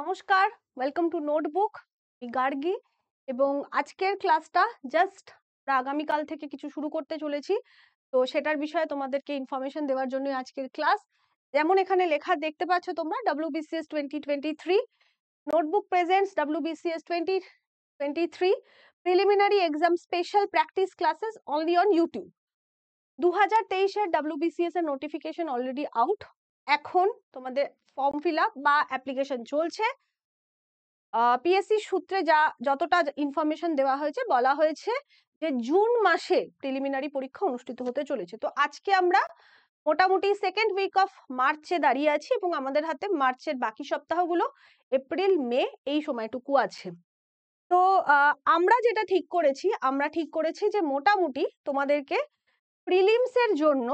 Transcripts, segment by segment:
নমস্কার welcome to notebook Gargi এবং আজকের ক্লাসটা জাস্ট আগামীকাল থেকে কিছু শুরু করতে চলেছি তো সেটার বিষয়ে তোমাদেরকে ইনফরমেশন দেওয়ার জন্য আজকের ক্লাস যেমন এখানে লেখা দেখতে পাচ্ছ তোমরা WBCS twenty twenty three notebook presents WBCS twenty twenty three preliminary exam special practice classes only on YouTube দু হাজার তেইশের বিসিএস এর নোটিফিকেশন অলরেডি আউট এখন তোমাদের ফর্ম ফিল বা অ্যাপ্লিকেশন চলছে পিএসসি সূত্রে যা যতটা ইনফরমেশন দেওয়া হয়েছে বলা হয়েছে যে জুন মাসে প্রিলিমিনারি পরীক্ষা অনুষ্ঠিত হতে চলেছে তো আজকে আমরা মোটামুটি সেকেন্ড উইক অফ মার্চে দাঁড়িয়ে আছি এবং আমাদের হাতে মার্চের বাকি সপ্তাহগুলো এপ্রিল মে এই সময়টুকু আছে তো আমরা যেটা ঠিক করেছি আমরা ঠিক করেছি যে মোটামুটি তোমাদেরকে প্রিলিমসের জন্য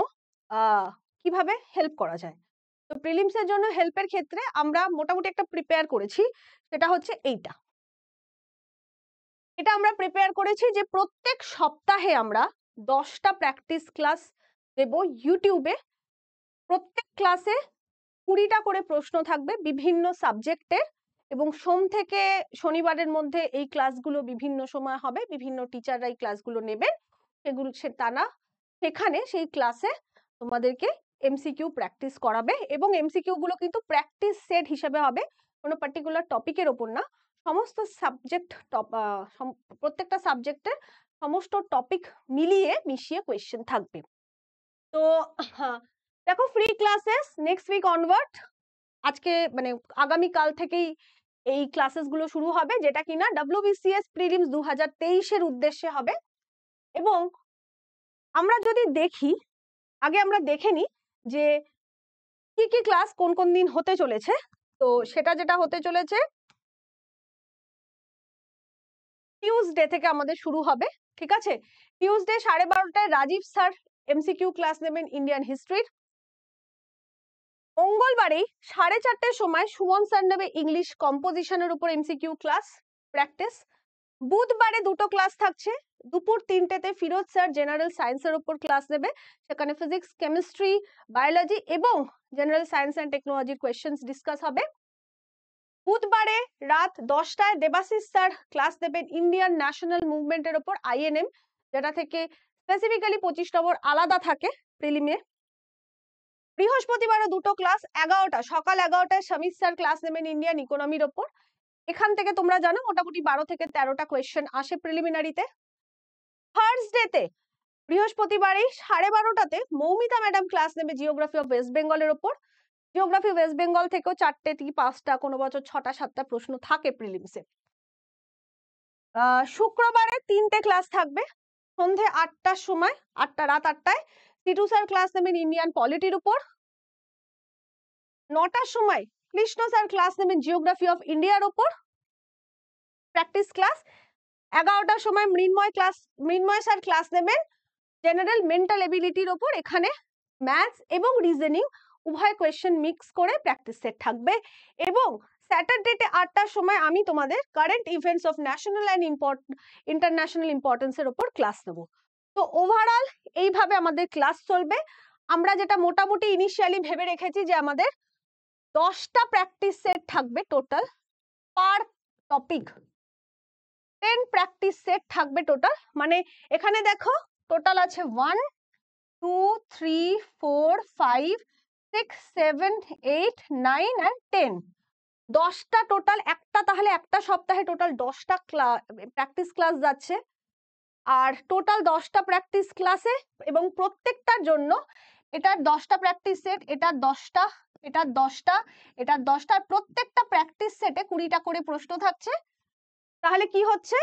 কিভাবে হেল্প করা যায় তো প্রিলিমসের জন্য হেল্পের ক্ষেত্রে আমরা মোটামুটি একটা প্রিপেয়ার করেছি সেটা হচ্ছে এইটা এটা আমরা প্রিপেয়ার করেছি যে প্রত্যেক সপ্তাহে আমরা দশটা প্র্যাকটিস ক্লাস দেব ইউটিউবে প্রত্যেক ক্লাসে কুড়িটা করে প্রশ্ন থাকবে বিভিন্ন সাবজেক্টের এবং সোম থেকে শনিবারের মধ্যে এই ক্লাসগুলো বিভিন্ন সময় হবে বিভিন্ন টিচাররা এই ক্লাসগুলো নেবেন সেগুলো সে তারা সেখানে সেই ক্লাসে তোমাদেরকে এমসিকিউ প্র্যাকটিস করাবে এবং এমসিকিউগুলো কিন্তু প্র্যাকটিস সেট হিসেবে হবে কোনো পার্টিকুলার টপিকের ওপর না সমস্ত সাবজেক্ট টপ প্রত্যেকটা সাবজেক্টের সমস্ত টপিক মিলিয়ে মিশিয়ে কোয়েশ্চেন থাকবে তো হ্যাঁ, দেখো free classes next week onward আজকে মানে আগামীকাল থেকেই এই ক্লাসেসগুলো শুরু হবে যেটা কিনা ডাব্লিউবিসিএস প্রিলিমস দু হাজার তেইশের উদ্দেশ্যে হবে এবং আমরা যদি দেখি আগে আমরা দেখে নিই যে কি কি ক্লাস কোন কোন দিন হতে চলেছে তো সেটা যেটা হতে চলেছে টিউজডে থেকে আমাদের শুরু হবে ঠিক আছে টিউজডে সাড়ে বারোটায় রাজীব স্যার এমসিকিউ ক্লাস নেবেন ইন্ডিয়ান হিস্ট্রির মঙ্গলবারেই সাড়ে চারটের সময় সুমন স্যার নেবে ইংলিশ কম্পোজিশনের উপর এমসিকিউ ক্লাস প্র্যাকটিস বুধবারে দুটো ক্লাস থাকছে দুপুর তিনটেতে ফিরোজ স্যার জেনারেল সায়েন্সের ওপর ক্লাস নেবে সেখানে ফিজিক্স কেমিস্ট্রি বায়োলজি এবং জেনারেল সায়েন্স অ্যান্ড টেকনোলজির কোয়েশ্চেন্স ডিসকাস হবে বুধবারে রাত দশটায় দেবাশিস স্যার ক্লাস দেবেন ইন্ডিয়ান ন্যাশনাল মুভমেন্টের ওপর আইএনএম যেটা থেকে স্পেসিফিক্যালি পঁচিশ নম্বর আলাদা থাকে প্রিলিমে বৃহস্পতিবারও দুটো ক্লাস এগারোটা সকাল এগারোটায় স্বামীর স্যার ক্লাস নেবেন ইন্ডিয়ান ইকোনমির ওপর এখান থেকে তোমরা জানো মোটামুটি বারো থেকে তেরোটা কোয়েশ্চেন আসে প্রিলিমিনারিতে থার্সডেতে বৃহস্পতিবার এই সাড়ে বারোটাতে মৌমিতা ম্যাডাম ক্লাস নেবে জিওগ্রাফি অফ ওয়েস্ট বেঙ্গলের ওপর জিওগ্রাফি ওয়েস্ট বেঙ্গল থেকেও চারটে থেকে পাঁচটা কোনো বছর ছটা সাতটা প্রশ্ন থাকে প্রিলিমসে শুক্রবারে তিনটে ক্লাস থাকবে সন্ধে আটটার সময় আটটা রাত আটটায় সিটু স্যার ক্লাস নেবেন ইন্ডিয়ান পলিটির উপর নটার সময় কৃষ্ণ স্যার ক্লাস নেবেন জিওগ্রাফি অফ ইন্ডিয়ার উপর প্র্যাকটিস ক্লাস এগারোটার সময় Mrinmoy class Mrinmoy sir class নেবেন জেনারেল মেন্টাল এবিলিটির ওপর এখানে ম্যাথস এবং রিজনিং উভয় কোয়েশ্চেন মিক্স করে প্র্যাকটিস সেট থাকবে এবং স্যাটারডেতে আটটার সময় আমি তোমাদের current events of national and import international ইম্পর্টেন্সের ওপর ক্লাস নেব তো ওভারঅল এইভাবে আমাদের ক্লাস চলবে আমরা যেটা মোটামুটি ইনিশিয়ালি ভেবে রেখেছি যে আমাদের দশটা প্র্যাকটিস সেট থাকবে total per topic ten practice set থাকবে টোটাল মানে এখানে দেখো টোটাল আছে one two three four five six seven eight nine আর টেন দশটা টোটাল একটা তাহলে একটা সপ্তাহে টোটাল দশটা ক্লা প্র্যাকটিস ক্লাস যাচ্ছে আর টোটাল দশটা প্র্যাকটিস ক্লাসে এবং প্রত্যেকটার জন্য এটার দশটা প্র্যাকটিস সেট এটার দশটা এটার দশটা এটার দশটা প্রত্যেকটা প্র্যাকটিস সেটে কুড়িটা করে প্রশ্ন থাকছে তাহলে কি হচ্ছে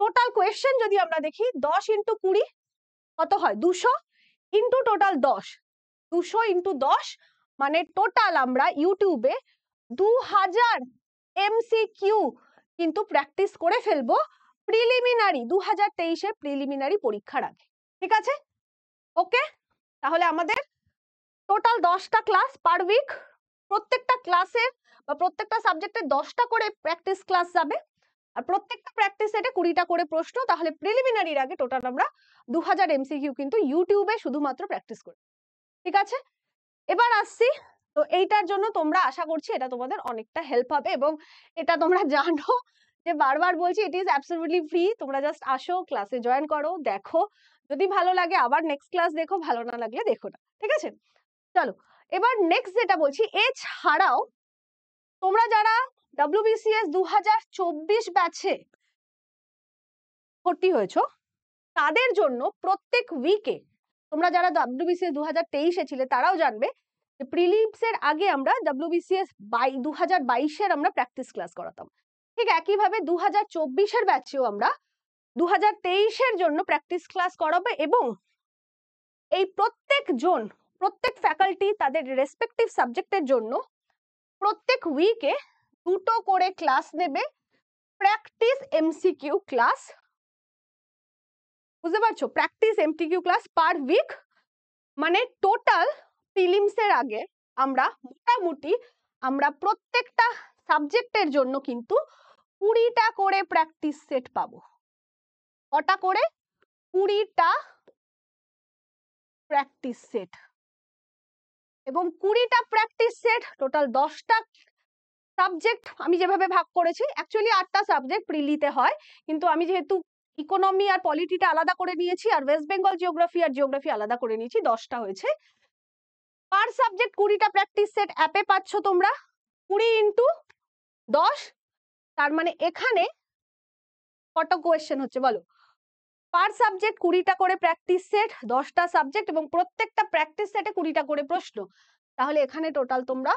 টোটাল কোয়েশ্চেন যদি আমরা দেখি দশ ইন্টু কুড়ি কত হয় দুশো ইন্টু টোটাল দশ দুশো ইন্টু দশ মানে টোটাল আমরা ইউটিউবে দু হাজার এমসিকিউ কিন্তু প্র্যাকটিস করে ফেলবো প্রিলিমিনারি দু হাজার তেইশে প্রিলিমিনারি পরীক্ষার আগে ঠিক আছে ওকে তাহলে আমাদের টোটাল দশটা ক্লাস পার উইক প্রত্যেকটা ক্লাসের বা প্রত্যেকটা সাবজেক্টের দশটা করে প্র্যাকটিস ক্লাস যাবে আর প্রত্যেকটা প্র্যাকটিস সেটে কুড়িটা করে প্রশ্ন তাহলে প্রিলিমিনারির আগে টোটাল আমরা দু হাজার এমসিকিউ কিন্তু ইউটিউবে শুধুমাত্র প্র্যাকটিস করি ঠিক আছে এবার আসছি তো এইটার জন্য তোমরা আশা করছি এটা তোমাদের অনেকটা হেল্প হবে এবং এটা তোমরা জানো যে বারবার বলছি ইট ইজ অ্যাবসলিউটলি ফ্রি তোমরা জাস্ট আসো ক্লাসে জয়েন করো দেখো যদি ভালো লাগে আবার নেক্সট ক্লাস দেখো ভালো না লাগলে দেখো না ঠিক আছে চলো এবার নেক্সট যেটা বলছি এছাড়াও তোমরা যারা ডব্লিউবিসিএস দু হাজার চব্বিশ ব্যাচে ভর্তি হয়েছো তাদের জন্য প্রত্যেক উইকে তোমরা যারা ডব্লিউবিসিএস দু হাজার তেইশে ছিলে তারাও জানবে প্রিলিমস এর আগে আমরা ডব্লিউবিসিএস বাই দু হাজার বাইশের আমরা প্র্যাকটিস ক্লাস করাতাম ঠিক একইভাবে দু হাজার চব্বিশের ব্যাচেও আমরা দু হাজার তেইশের জন্য প্র্যাকটিস ক্লাস করাবে এবং এই প্রত্যেক জন প্রত্যেক ফ্যাকাল্টি তাদের রেসপেক্টিভ সাবজেক্টের জন্য প্রত্যেক উইকে দুটো করে ক্লাস নেবে প্র্যাকটিস এমসিকিউ ক্লাস বুঝতে পারছো practice MCQ class per week মানে টোটাল ফিলিমসের আগে আমরা মোটামুটি আমরা প্রত্যেকটা সাবজেক্টের জন্য কিন্তু কুড়িটা করে প্র্যাকটিস সেট পাবো কটা করে কুড়িটা প্র্যাকটিস সেট এবং কুড়িটা প্র্যাকটিস সেট টোটাল দশটা সাবজেক্ট আমি যেভাবে ভাগ করেছি অ্যাকচুয়ালি আটটা সাবজেক্ট প্রিলিতে হয় কিন্তু আমি যেহেতু ইকোনমি আর পলিটিটা আলাদা করে নিয়েছি আর ওয়েস্ট বেঙ্গল জিওগ্রাফি আর জিওগ্রাফি আলাদা করে নিয়েছি দশটা হয়েছে পার সাবজেক্ট কুড়িটা প্র্যাকটিস সেট অ্যাপে পাচ্ছ তোমরা কুড়ি ইন্টু দশ তার মানে এখানে কত কোয়েশ্চেন হচ্ছে বলো পার সাবজেক্ট কুড়িটা করে প্র্যাকটিস সেট দশটা সাবজেক্ট এবং প্রত্যেকটা প্র্যাকটিস সেটে কুড়িটা করে প্রশ্ন তাহলে এখানে টোটাল তোমরা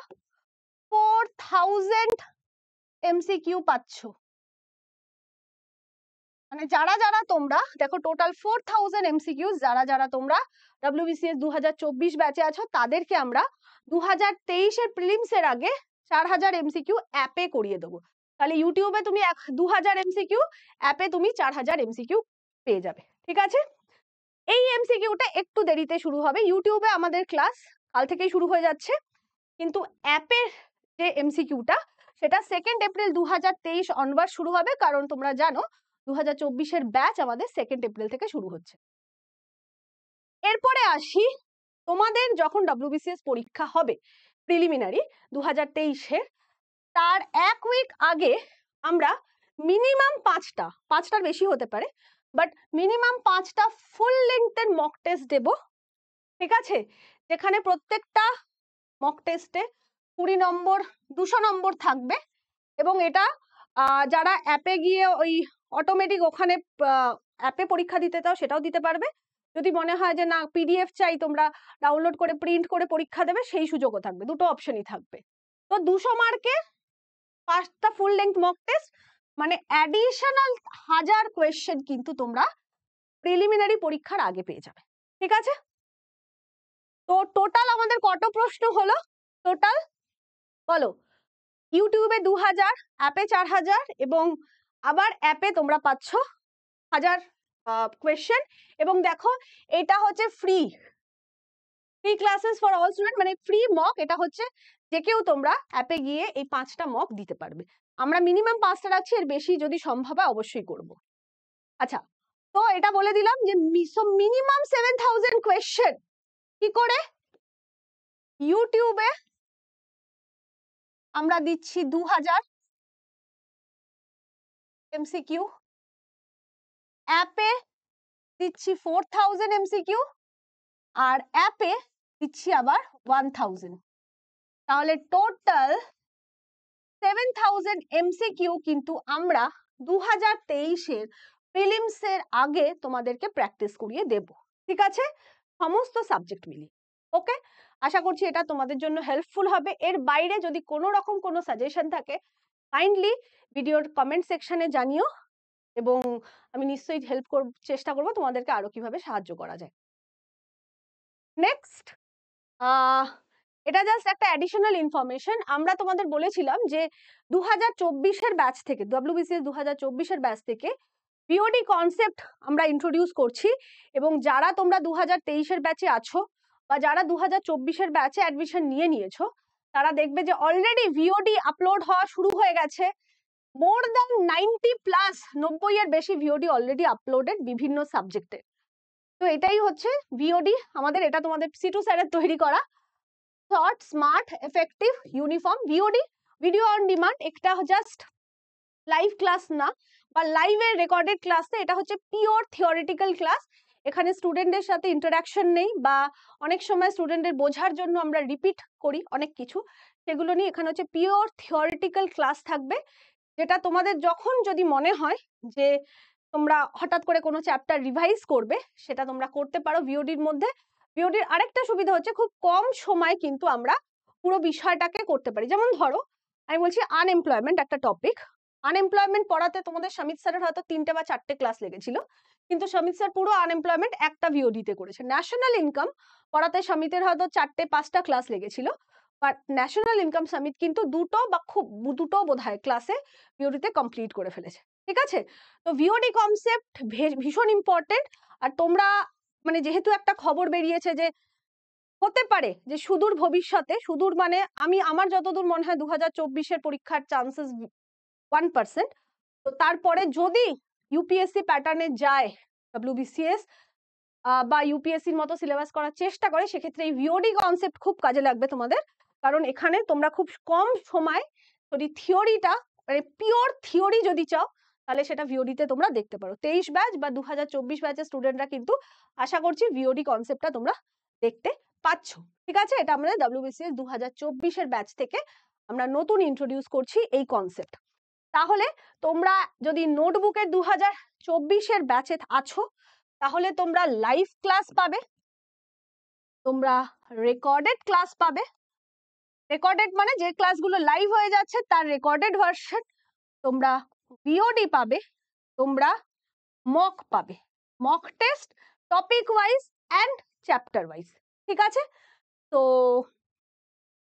ফোর থাউজেন্ড এমসিকিউ পাচ্ছ মানে যারা যারা তোমরা দেখো টোটাল ফোর থাউজেন্ড এমসিকিউ যারা যারা তোমরা ডাব্লিউবিসিএস দু হাজার চব্বিশ ব্যাচে আছো তাদেরকে আমরা দু হাজার তেইশের প্রিলিমসের আগে চার হাজার এমসিকিউ অ্যাপে করিয়ে দেবো তাহলে ইউটিউবে তুমি দু হাজার এমসিকিউ অ্যাপে তুমি চার হাজার এমসিকিউ পেয়ে যাবে ঠিক আছে এই এমসিকিউটা একটু দেরিতে শুরু হবে ইউটিউবে আমাদের ক্লাস কাল থেকেই শুরু হয়ে যাচ্ছে কিন্তু অ্যাপের যে এমসিকিউটা সেটা সেকেন্ড এপ্রিল দু হাজার তেইশ অনবার শুরু হবে কারণ তোমরা জানো দু হাজার চব্বিশের ব্যাচ আমাদের সেকেন্ড এপ্রিল থেকে শুরু হচ্ছে এরপরে আসি তোমাদের যখন ডব্লিউবিসিএস পরীক্ষা হবে প্রিলিমিনারি দু হাজার তেইশে তার এক উইক আগে আমরা মিনিমাম পাঁচটা পাঁচটার বেশি হতে পারে বাট মিনিমাম পাঁচটা ফুল লেন্থের মক টেস্ট দেব ঠিক আছে যেখানে প্রত্যেকটা মক টেস্টে কুড়ি নম্বর দুশো নম্বর থাকবে এবং এটা যারা অ্যাপে গিয়ে ওই অটোমেটিক ওখানে অ্যাপে পরীক্ষা দিতে চাও সেটাও দিতে পারবে যদি মনে হয় যে না পিডিএফ চাই তোমরা ডাউনলোড করে প্রিন্ট করে পরীক্ষা দেবে সেই সুযোগও থাকবে দুটো অপশনই থাকবে তো দুশো মার্কে পাঁচটা ফুল লেন্থ মক টেস্ট মানে অ্যাডিশনাল হাজার কোয়েশ্চেন কিন্তু তোমরা প্রিলিমিনারি পরীক্ষার আগে পেয়ে যাবে ঠিক আছে তো টোটাল আমাদের কত প্রশ্ন হলো টোটাল বলো ইউটিউবে দু হাজার অ্যাপে চার হাজার এবং আবার অ্যাপে তোমরা পাচ্ছ হাজার কোয়েশ্চেন এবং দেখো এটা হচ্ছে free free classes for all student মানে ফ্রি মক এটা হচ্ছে যে কেউ তোমরা অ্যাপে গিয়ে এই পাঁচটা মক দিতে পারবে আমরা মিনিমাম পাঁচটা রাখছি এর বেশি যদি সম্ভব হয় অবশ্যই করব আচ্ছা তো এটা বলে দিলাম যে মিনিমাম সেভেন থাউজেন্ড কোয়েশ্চেন কি করে ইউটিউবে আমরা দিচ্ছি দু হাজার এমসিকিউ অ্যাপে দিচ্ছি ফোর থাউজেন্ড এমসিকিউ আর অ্যাপে দিচ্ছি আবার ওয়ান থাউজেন্ড তাহলে টোটাল সেভেন থাউজেন্ড এমসিকিউ কিন্তু আমরা দু হাজার তেইশের ফিলিমসের আগে তোমাদেরকে প্র্যাকটিস করিয়ে দেব ঠিক আছে সমস্ত সাবজেক্ট মিলিয়ে ওকে আশা করছি এটা তোমাদের জন্য হেল্পফুল হবে এর বাইরে যদি কোনো রকম কোনো সাজেশন থাকে কাইন্ডলি ভিডিওর কমেন্ট সেকশানে জানিও এবং আমি নিশ্চয়ই হেল্প করব চেষ্টা করব তোমাদেরকে আরও কিভাবে সাহায্য করা যায় নেক্সট এটা জাস্ট একটা অ্যাডিশনাল ইনফরমেশন আমরা তোমাদের বলেছিলাম যে দু হাজার চব্বিশের ব্যাচ থেকে বিসিএস দু হাজার চব্বিশের ব্যাচ থেকে পিওডি কনসেপ্ট আমরা ইন্ট্রোডিউস করছি এবং যারা তোমরা দু হাজার তেইশের ব্যাচে আছো বা যারা দু হাজার চব্বিশের ব্যাচে অ্যাডমিশন নিয়ে নিয়েছো তারা দেখবে যে অলরেডি ভিওডি আপলোড হওয়া শুরু হয়ে গেছে মোর দ্যান নাইনটি প্লাস নব্বই এর বেশি ভিওডি অলরেডি আপলোডেড বিভিন্ন সাবজেক্টে তো এটাই হচ্ছে ভিওডি আমাদের এটা তোমাদের সিটু স্যারের তৈরি করা short smart effective uniform VOD video on demand একটা জাস্ট লাইভ ক্লাস না বা লাইভের রেকর্ডেড ক্লাসে এটা হচ্ছে পিওর থিওরিটিক্যাল ক্লাস এখানে স্টুডেন্টদের সাথে ইন্টারাকশন নেই বা অনেক সময় স্টুডেন্টদের বোঝার জন্য আমরা রিপিট করি অনেক কিছু সেগুলো নিয়ে এখানে হচ্ছে পিওর থিওরিটিক্যাল ক্লাস থাকবে যেটা তোমাদের যখন যদি মনে হয় যে তোমরা হঠাৎ করে কোনো চ্যাপ্টার রিভাইজ করবে সেটা তোমরা করতে পারো ভিওডির মধ্যে ভিওডির আরেকটা সুবিধা হচ্ছে খুব কম সময় কিন্তু আমরা পুরো বিষয়টাকে করতে পারি যেমন ধরো আমি বলছি আনএমপ্লয়মেন্ট একটা টপিক আনএমপ্লয়মেন্ট পড়াতে তোমাদের সমিত স্যারের হয়তো তিনটে বা চারটে ক্লাস লেগেছিল কিন্তু সমিত স্যার পুরো আনএমপ্লয়মেন্ট একটা ভিও দিতে করেছে ন্যাশনাল ইনকাম পড়াতে সমিতের হয়তো চারটে পাঁচটা ক্লাস লেগেছিল বাট ন্যাশনাল ইনকাম সামিট কিন্তু দুটো বা খুব দুটো বোধ হয় ক্লাসে ভিওডিতে কমপ্লিট করে ফেলেছে ঠিক আছে তো ভিওডি কনসেপ্ট ভীষণ ইম্পর্টেন্ট আর তোমরা মানে যেহেতু একটা খবর বেরিয়েছে যে হতে পারে যে সুদূর ভবিষ্যতে সুদূর মানে আমি আমার যতদূর মনে হয় দু হাজার চব্বিশের পরীক্ষার চান্সেস ওয়ান পার্সেন্ট তো তারপরে যদি ইউপিএসসি প্যাটার্নে যায় ডাব্লিউবিসিএস বা ইউপিএসসির মতো সিলেবাস করার চেষ্টা করে সেক্ষেত্রে এই ভিওডি কনসেপ্ট খুব কাজে লাগবে তোমাদের কারণ এখানে তোমরা খুব কম সময় যদি থিওরিটা মানে পিওর থিওরি যদি চাও তাহলে সেটা ভিওডিতে তোমরা দেখতে পারো তেইশ ব্যাচ বা দু হাজার চব্বিশ ব্যাচের স্টুডেন্টরা কিন্তু আশা করছি ভিওডি কনসেপ্টটা তোমরা দেখতে পাচ্ছ ঠিক আছে এটা আমরা ডাব্লিউবিসিএস দু হাজার চব্বিশের ব্যাচ থেকে আমরা নতুন ইন্ট্রোডিউস করছি এই কনসেপ্ট তাহলে তোমরা যদি নোটবুকের দু হাজার চব্বিশের ব্যাচে আছো তাহলে তোমরা লাইভ ক্লাস পাবে তোমরা রেকর্ডেড ক্লাস পাবে রেকর্ডেড মানে যে ক্লাসগুলো লাইভ হয়ে যাচ্ছে তার রেকর্ডেড ভার্সন তোমরা বিওডি পাবে তোমরা মক পাবে mock test topic wise and chapter wise ঠিক আছে তো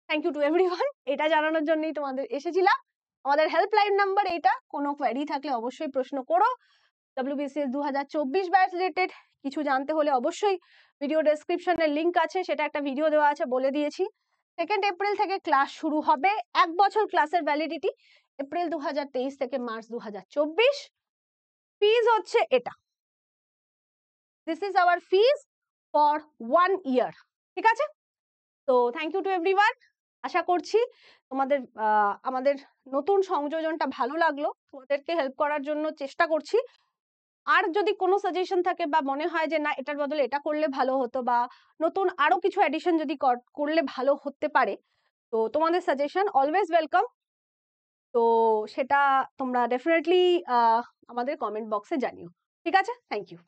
থ্যাংক ইউ টু এভরিওয়ান এটা জানানোর জন্যই তোমাদের এসেছিলাম আমাদের হেল্পলাইন নাম্বার এটা কোনো কোয়ারি থাকলে অবশ্যই প্রশ্ন করো ডাব্লিউবিসিএস দু হাজার চব্বিশ ব্যাচ রিলেটেড কিছু জানতে হলে অবশ্যই ভিডিও ডেসক্রিপশনের লিঙ্ক আছে সেটা একটা ভিডিও দেওয়া আছে বলে দিয়েছি সেকেন্ড এপ্রিল থেকে ক্লাস শুরু হবে এক বছর ক্লাসের ভ্যালিডিটি এপ্রিল দু থেকে মার্চ দু ফিজ হচ্ছে এটা this is our fees for one year ঠিক আছে তো থ্যাংক ইউ টু এভরি আশা করছি তোমাদের আমাদের নতুন সংযোজনটা ভালো লাগলো তোমাদেরকে হেল্প করার জন্য চেষ্টা করছি আর যদি কোনো সাজেশন থাকে বা মনে হয় যে না এটার বদলে এটা করলে ভালো হতো বা নতুন আরো কিছু অ্যাডিশন যদি করলে ভালো হতে পারে তো তোমাদের সাজেশন অলওয়েজ ওয়েলকাম তো সেটা তোমরা ডেফিনেটলি আমাদের কমেন্ট বক্সে জানিও ঠিক আছে থ্যাংক ইউ